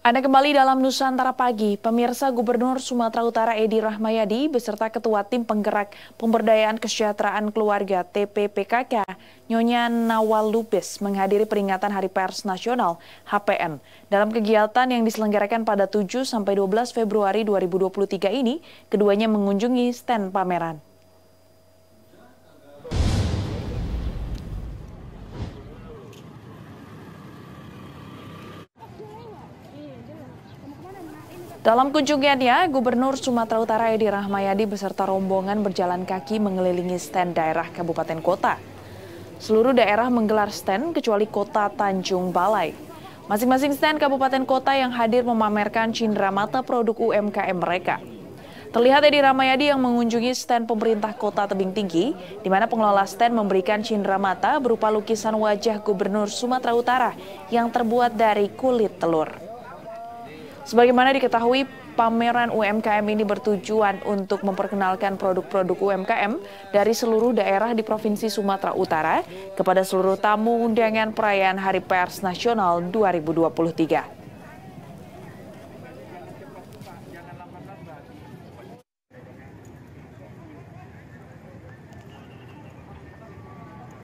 Anda kembali dalam Nusantara Pagi. Pemirsa Gubernur Sumatera Utara Edi Rahmayadi beserta Ketua Tim Penggerak Pemberdayaan Kesejahteraan Keluarga TPPKK Nyonya Nawal Lubis menghadiri peringatan Hari Pers Nasional HPN. Dalam kegiatan yang diselenggarakan pada 7 sampai 12 Februari 2023 ini, keduanya mengunjungi stand pameran. Dalam kunjungannya, Gubernur Sumatera Utara Edi Rahmayadi beserta rombongan berjalan kaki mengelilingi stand daerah kabupaten kota. Seluruh daerah menggelar stand kecuali kota Tanjung Balai. Masing-masing stand kabupaten kota yang hadir memamerkan cindera mata produk UMKM mereka. Terlihat Edi Ramayadi yang mengunjungi stand pemerintah kota Tebing Tinggi, di mana pengelola stand memberikan cindera mata berupa lukisan wajah Gubernur Sumatera Utara yang terbuat dari kulit telur. Sebagaimana diketahui, pameran UMKM ini bertujuan untuk memperkenalkan produk-produk UMKM dari seluruh daerah di Provinsi Sumatera Utara kepada seluruh tamu undangan perayaan Hari Pers Nasional 2023.